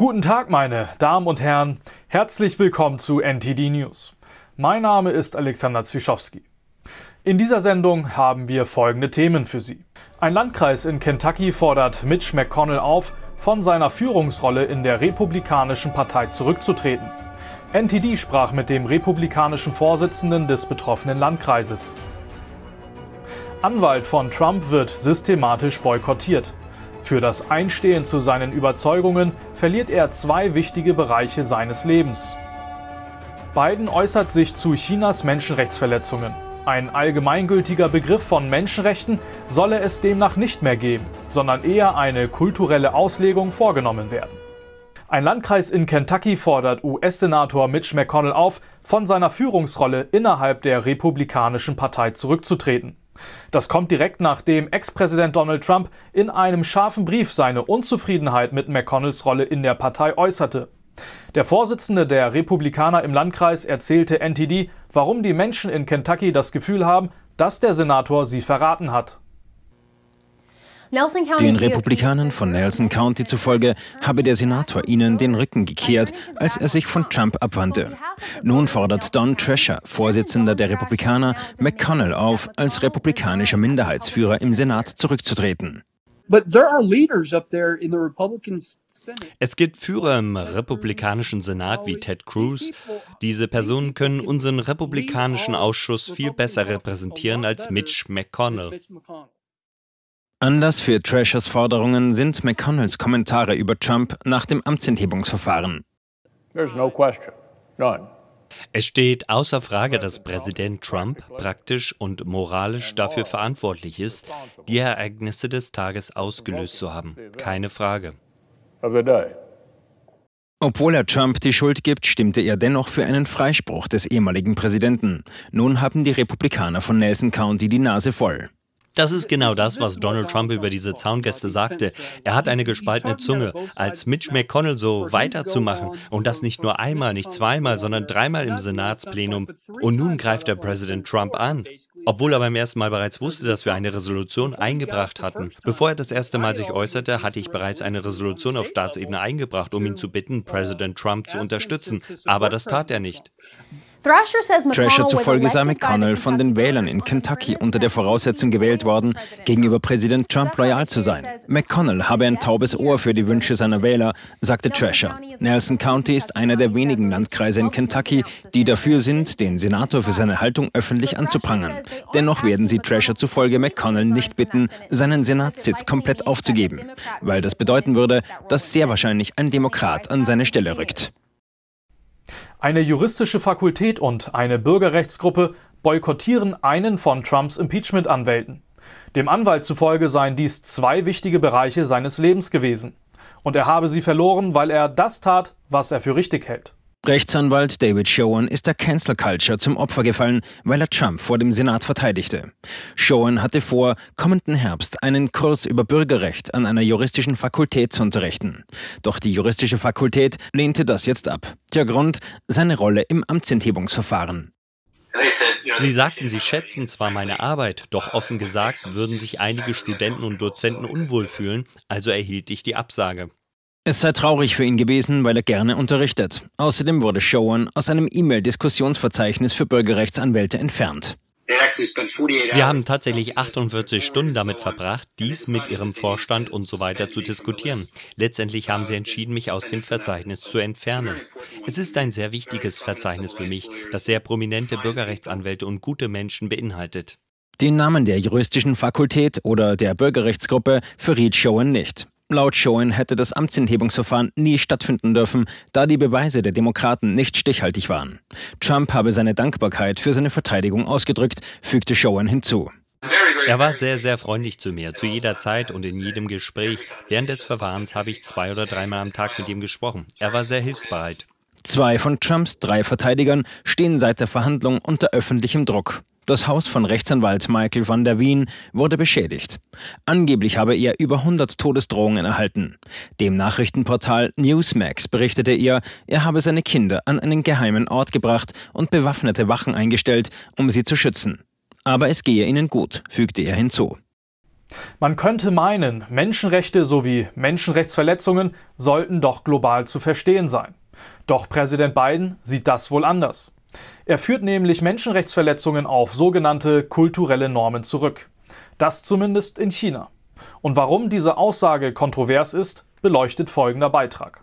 Guten Tag, meine Damen und Herren. Herzlich willkommen zu NTD News. Mein Name ist Alexander Zwischowski. In dieser Sendung haben wir folgende Themen für Sie. Ein Landkreis in Kentucky fordert Mitch McConnell auf, von seiner Führungsrolle in der Republikanischen Partei zurückzutreten. NTD sprach mit dem republikanischen Vorsitzenden des betroffenen Landkreises. Anwalt von Trump wird systematisch boykottiert. Für das Einstehen zu seinen Überzeugungen verliert er zwei wichtige Bereiche seines Lebens. Biden äußert sich zu Chinas Menschenrechtsverletzungen. Ein allgemeingültiger Begriff von Menschenrechten solle es demnach nicht mehr geben, sondern eher eine kulturelle Auslegung vorgenommen werden. Ein Landkreis in Kentucky fordert US-Senator Mitch McConnell auf, von seiner Führungsrolle innerhalb der Republikanischen Partei zurückzutreten. Das kommt direkt nachdem Ex-Präsident Donald Trump in einem scharfen Brief seine Unzufriedenheit mit McConnells Rolle in der Partei äußerte. Der Vorsitzende der Republikaner im Landkreis erzählte NTD, warum die Menschen in Kentucky das Gefühl haben, dass der Senator sie verraten hat. Den Republikanern von Nelson County zufolge habe der Senator ihnen den Rücken gekehrt, als er sich von Trump abwandte. Nun fordert Don Trescher, Vorsitzender der Republikaner, McConnell auf, als republikanischer Minderheitsführer im Senat zurückzutreten. Es gibt Führer im republikanischen Senat wie Ted Cruz. Diese Personen können unseren republikanischen Ausschuss viel besser repräsentieren als Mitch McConnell. Anlass für Trashers Forderungen sind McConnells Kommentare über Trump nach dem Amtsenthebungsverfahren. There's no question. None. Es steht außer Frage, dass Präsident Trump praktisch und moralisch dafür verantwortlich ist, die Ereignisse des Tages ausgelöst zu haben. Keine Frage. Obwohl er Trump die Schuld gibt, stimmte er dennoch für einen Freispruch des ehemaligen Präsidenten. Nun haben die Republikaner von Nelson County die Nase voll. Das ist genau das, was Donald Trump über diese Zaungäste sagte. Er hat eine gespaltene Zunge. Als Mitch McConnell so weiterzumachen und das nicht nur einmal, nicht zweimal, sondern dreimal im Senatsplenum. Und nun greift der Präsident Trump an. Obwohl er beim ersten Mal bereits wusste, dass wir eine Resolution eingebracht hatten. Bevor er das erste Mal sich äußerte, hatte ich bereits eine Resolution auf Staatsebene eingebracht, um ihn zu bitten, Präsident Trump zu unterstützen. Aber das tat er nicht. Thrasher zufolge sei McConnell von den Wählern in Kentucky unter der Voraussetzung gewählt worden, gegenüber Präsident Trump loyal zu sein. McConnell habe ein taubes Ohr für die Wünsche seiner Wähler, sagte Thrasher. Nelson County ist einer der wenigen Landkreise in Kentucky, die dafür sind, den Senator für seine Haltung öffentlich anzuprangern. Dennoch werden sie Thrasher zufolge McConnell nicht bitten, seinen Senatssitz komplett aufzugeben, weil das bedeuten würde, dass sehr wahrscheinlich ein Demokrat an seine Stelle rückt. Eine juristische Fakultät und eine Bürgerrechtsgruppe boykottieren einen von Trumps Impeachment-Anwälten. Dem Anwalt zufolge seien dies zwei wichtige Bereiche seines Lebens gewesen. Und er habe sie verloren, weil er das tat, was er für richtig hält. Rechtsanwalt David Showen ist der Cancel Culture zum Opfer gefallen, weil er Trump vor dem Senat verteidigte. Showen hatte vor, kommenden Herbst einen Kurs über Bürgerrecht an einer juristischen Fakultät zu unterrichten. Doch die juristische Fakultät lehnte das jetzt ab. Der Grund, seine Rolle im Amtsenthebungsverfahren. Sie sagten, sie schätzen zwar meine Arbeit, doch offen gesagt würden sich einige Studenten und Dozenten unwohl fühlen, also erhielt ich die Absage. Es sei traurig für ihn gewesen, weil er gerne unterrichtet. Außerdem wurde Showan aus einem E-Mail-Diskussionsverzeichnis für Bürgerrechtsanwälte entfernt. Sie haben tatsächlich 48 Stunden damit verbracht, dies mit Ihrem Vorstand und so weiter zu diskutieren. Letztendlich haben Sie entschieden, mich aus dem Verzeichnis zu entfernen. Es ist ein sehr wichtiges Verzeichnis für mich, das sehr prominente Bürgerrechtsanwälte und gute Menschen beinhaltet. Den Namen der juristischen Fakultät oder der Bürgerrechtsgruppe verriet Schoen nicht. Laut Schoen hätte das Amtsenthebungsverfahren nie stattfinden dürfen, da die Beweise der Demokraten nicht stichhaltig waren. Trump habe seine Dankbarkeit für seine Verteidigung ausgedrückt, fügte Schoen hinzu. Er war sehr, sehr freundlich zu mir, zu jeder Zeit und in jedem Gespräch. Während des Verfahrens habe ich zwei oder dreimal am Tag mit ihm gesprochen. Er war sehr hilfsbereit. Zwei von Trumps drei Verteidigern stehen seit der Verhandlung unter öffentlichem Druck. Das Haus von Rechtsanwalt Michael van der Wien wurde beschädigt. Angeblich habe er über 100 Todesdrohungen erhalten. Dem Nachrichtenportal Newsmax berichtete er, er habe seine Kinder an einen geheimen Ort gebracht und bewaffnete Wachen eingestellt, um sie zu schützen. Aber es gehe ihnen gut, fügte er hinzu. Man könnte meinen, Menschenrechte sowie Menschenrechtsverletzungen sollten doch global zu verstehen sein. Doch Präsident Biden sieht das wohl anders. Er führt nämlich Menschenrechtsverletzungen auf sogenannte kulturelle Normen zurück. Das zumindest in China. Und warum diese Aussage kontrovers ist, beleuchtet folgender Beitrag.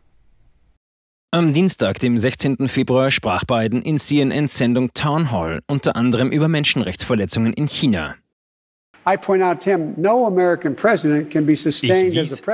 Am Dienstag, dem 16. Februar, sprach Biden in CNN-Sendung Town Hall unter anderem über Menschenrechtsverletzungen in China. Ich wies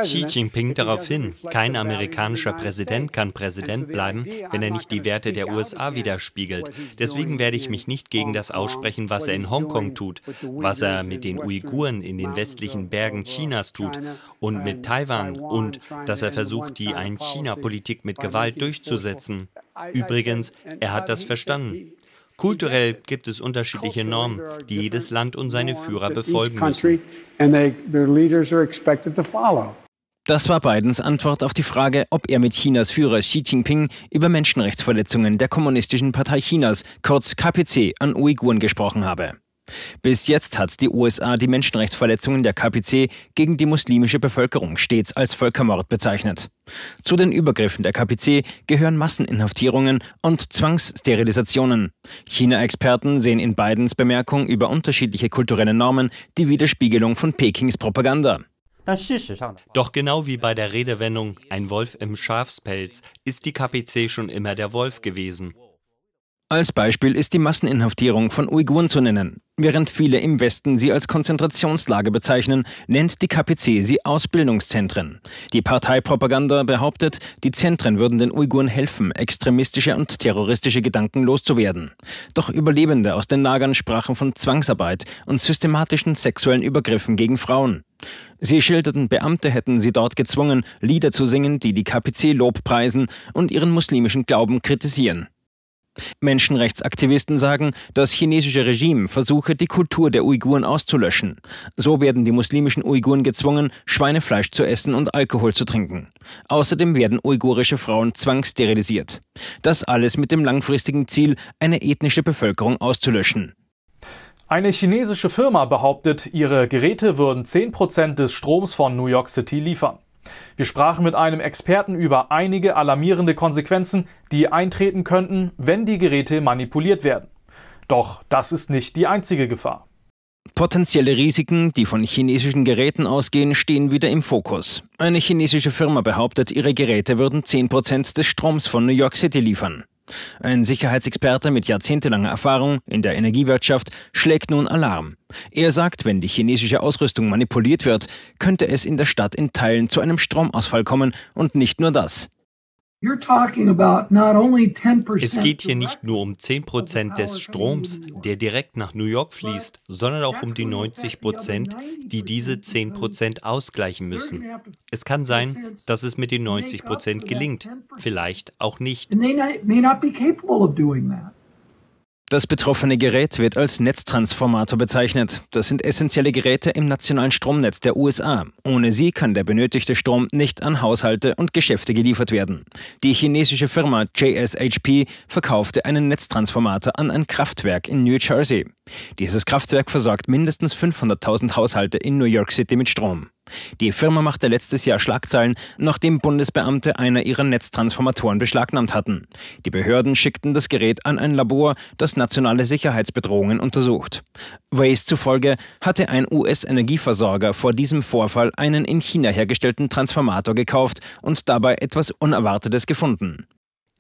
Xi Jinping darauf hin, kein amerikanischer Präsident kann Präsident bleiben, wenn er nicht die Werte der USA widerspiegelt. Deswegen werde ich mich nicht gegen das aussprechen, was er in Hongkong tut, was er mit den Uiguren in den westlichen Bergen Chinas tut und mit Taiwan und dass er versucht, die Ein-China-Politik mit Gewalt durchzusetzen. Übrigens, er hat das verstanden. Kulturell gibt es unterschiedliche Normen, die jedes Land und seine Führer befolgen müssen. Das war Bidens Antwort auf die Frage, ob er mit Chinas Führer Xi Jinping über Menschenrechtsverletzungen der Kommunistischen Partei Chinas, kurz KPC, an Uiguren gesprochen habe. Bis jetzt hat die USA die Menschenrechtsverletzungen der KPC gegen die muslimische Bevölkerung stets als Völkermord bezeichnet. Zu den Übergriffen der KPC gehören Masseninhaftierungen und Zwangssterilisationen. China-Experten sehen in Bidens Bemerkung über unterschiedliche kulturelle Normen die Widerspiegelung von Pekings Propaganda. Doch genau wie bei der Redewendung ein Wolf im Schafspelz ist die KPC schon immer der Wolf gewesen. Als Beispiel ist die Masseninhaftierung von Uiguren zu nennen. Während viele im Westen sie als Konzentrationslage bezeichnen, nennt die KPC sie Ausbildungszentren. Die Parteipropaganda behauptet, die Zentren würden den Uiguren helfen, extremistische und terroristische Gedanken loszuwerden. Doch Überlebende aus den Lagern sprachen von Zwangsarbeit und systematischen sexuellen Übergriffen gegen Frauen. Sie schilderten, Beamte hätten sie dort gezwungen, Lieder zu singen, die die KPC lobpreisen und ihren muslimischen Glauben kritisieren. Menschenrechtsaktivisten sagen, das chinesische Regime versuche, die Kultur der Uiguren auszulöschen. So werden die muslimischen Uiguren gezwungen, Schweinefleisch zu essen und Alkohol zu trinken. Außerdem werden uigurische Frauen zwangssterilisiert. Das alles mit dem langfristigen Ziel, eine ethnische Bevölkerung auszulöschen. Eine chinesische Firma behauptet, ihre Geräte würden 10% des Stroms von New York City liefern. Wir sprachen mit einem Experten über einige alarmierende Konsequenzen, die eintreten könnten, wenn die Geräte manipuliert werden. Doch das ist nicht die einzige Gefahr. Potenzielle Risiken, die von chinesischen Geräten ausgehen, stehen wieder im Fokus. Eine chinesische Firma behauptet, ihre Geräte würden 10% des Stroms von New York City liefern. Ein Sicherheitsexperte mit jahrzehntelanger Erfahrung in der Energiewirtschaft schlägt nun Alarm. Er sagt, wenn die chinesische Ausrüstung manipuliert wird, könnte es in der Stadt in Teilen zu einem Stromausfall kommen und nicht nur das. Es geht hier nicht nur um 10% des Stroms, der direkt nach New York fließt, sondern auch um die 90%, die diese 10% ausgleichen müssen. Es kann sein, dass es mit den 90% gelingt, vielleicht auch nicht. And they may not be capable of doing that. Das betroffene Gerät wird als Netztransformator bezeichnet. Das sind essentielle Geräte im nationalen Stromnetz der USA. Ohne sie kann der benötigte Strom nicht an Haushalte und Geschäfte geliefert werden. Die chinesische Firma JSHP verkaufte einen Netztransformator an ein Kraftwerk in New Jersey. Dieses Kraftwerk versorgt mindestens 500.000 Haushalte in New York City mit Strom. Die Firma machte letztes Jahr Schlagzeilen, nachdem Bundesbeamte einer ihrer Netztransformatoren beschlagnahmt hatten. Die Behörden schickten das Gerät an ein Labor, das nationale Sicherheitsbedrohungen untersucht. Waze zufolge hatte ein US-Energieversorger vor diesem Vorfall einen in China hergestellten Transformator gekauft und dabei etwas Unerwartetes gefunden.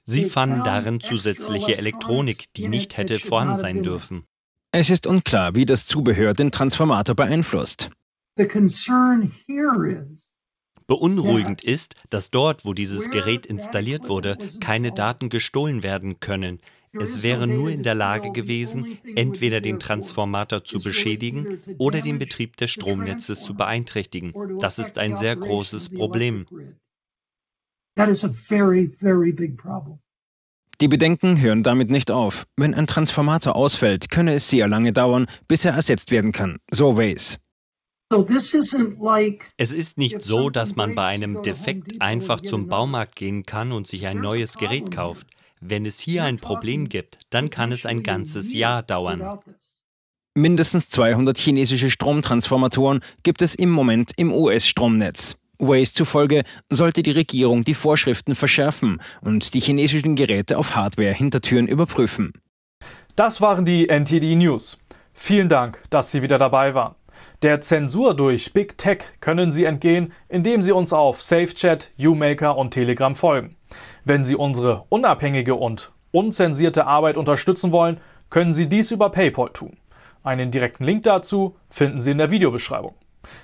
Sie fanden darin zusätzliche Elektronik, die nicht hätte vorhanden sein dürfen. Es ist unklar, wie das Zubehör den Transformator beeinflusst. Beunruhigend ist, dass dort, wo dieses Gerät installiert wurde, keine Daten gestohlen werden können. Es wäre nur in der Lage gewesen, entweder den Transformator zu beschädigen oder den Betrieb des Stromnetzes zu beeinträchtigen. Das ist ein sehr großes Problem. Die Bedenken hören damit nicht auf. Wenn ein Transformator ausfällt, könne es sehr lange dauern, bis er ersetzt werden kann. So Waze. Es ist nicht so, dass man bei einem Defekt einfach zum Baumarkt gehen kann und sich ein neues Gerät kauft. Wenn es hier ein Problem gibt, dann kann es ein ganzes Jahr dauern. Mindestens 200 chinesische Stromtransformatoren gibt es im Moment im US-Stromnetz. Waze zufolge sollte die Regierung die Vorschriften verschärfen und die chinesischen Geräte auf Hardware-Hintertüren überprüfen. Das waren die NTD News. Vielen Dank, dass Sie wieder dabei waren. Der Zensur durch Big Tech können Sie entgehen, indem Sie uns auf SafeChat, YouMaker und Telegram folgen. Wenn Sie unsere unabhängige und unzensierte Arbeit unterstützen wollen, können Sie dies über PayPal tun. Einen direkten Link dazu finden Sie in der Videobeschreibung.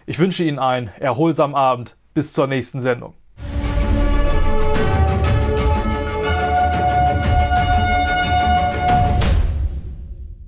Ich wünsche Ihnen einen erholsamen Abend. Bis zur nächsten Sendung.